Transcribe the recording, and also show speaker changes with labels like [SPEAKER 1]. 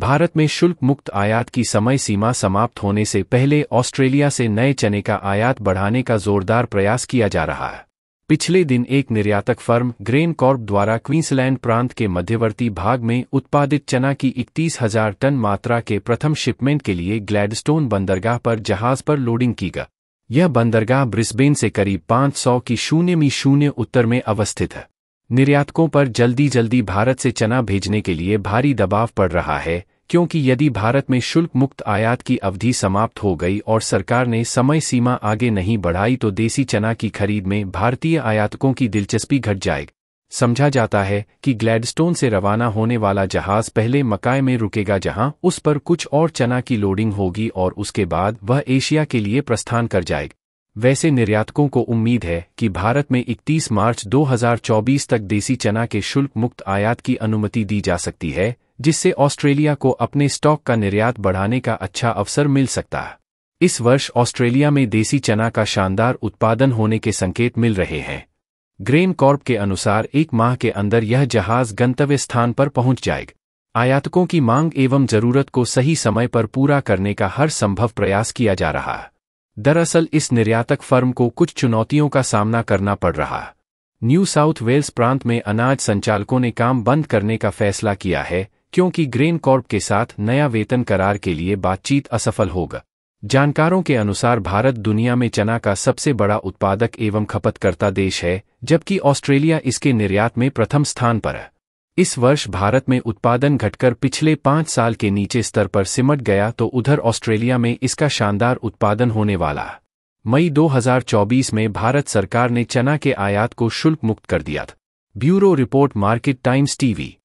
[SPEAKER 1] भारत में शुल्क मुक्त आयात की समय सीमा समाप्त होने से पहले ऑस्ट्रेलिया से नए चने का आयात बढ़ाने का जोरदार प्रयास किया जा रहा है पिछले दिन एक निर्यातक फर्म ग्रेन कॉर्प द्वारा क्वींसलैंड प्रांत के मध्यवर्ती भाग में उत्पादित चना की इकतीस हजार टन मात्रा के प्रथम शिपमेंट के लिए ग्लैडस्टोन बंदरगाह पर जहाज पर लोडिंग की गई यह बंदरगाह ब्रिस्बेन से करीब 500 की शून्य मी शून्य उत्तर में अवस्थित है निर्यातकों पर जल्दी जल्दी भारत से चना भेजने के लिए भारी दबाव पड़ रहा है क्योंकि यदि भारत में शुल्क मुक्त आयात की अवधि समाप्त हो गई और सरकार ने समय सीमा आगे नहीं बढ़ाई तो देसी चना की खरीद में भारतीय आयातकों की दिलचस्पी घट जाएगी समझा जाता है कि ग्लैडस्टोन से रवाना होने वाला जहाज पहले मकाय में रुकेगा जहां उस पर कुछ और चना की लोडिंग होगी और उसके बाद वह एशिया के लिए प्रस्थान कर जाएगा वैसे निर्यातकों को उम्मीद है कि भारत में 31 मार्च 2024 तक देसी चना के शुल्क मुक्त आयात की अनुमति दी जा सकती है जिससे ऑस्ट्रेलिया को अपने स्टॉक का निर्यात बढ़ाने का अच्छा अवसर मिल सकता है इस वर्ष ऑस्ट्रेलिया में देसी चना का शानदार उत्पादन होने के संकेत मिल रहे हैं ग्रेन कॉर्प के अनुसार एक माह के अंदर यह जहाज गंतव्य स्थान पर पहुंच जाएगा आयातकों की मांग एवं जरूरत को सही समय पर पूरा करने का हर संभव प्रयास किया जा रहा है दरअसल इस निर्यातक फर्म को कुछ चुनौतियों का सामना करना पड़ रहा न्यू साउथ वेल्स प्रांत में अनाज संचालकों ने काम बंद करने का फैसला किया है क्योंकि ग्रेन कॉर्प के साथ नया वेतन करार के लिए बातचीत असफल होगा जानकारों के अनुसार भारत दुनिया में चना का सबसे बड़ा उत्पादक एवं खपतकर्ता देश है जबकि ऑस्ट्रेलिया इसके निर्यात में प्रथम स्थान पर है इस वर्ष भारत में उत्पादन घटकर पिछले पांच साल के नीचे स्तर पर सिमट गया तो उधर ऑस्ट्रेलिया में इसका शानदार उत्पादन होने वाला मई 2024 में भारत सरकार ने चना के आयात को शुल्क मुक्त कर दिया bureau report market times TV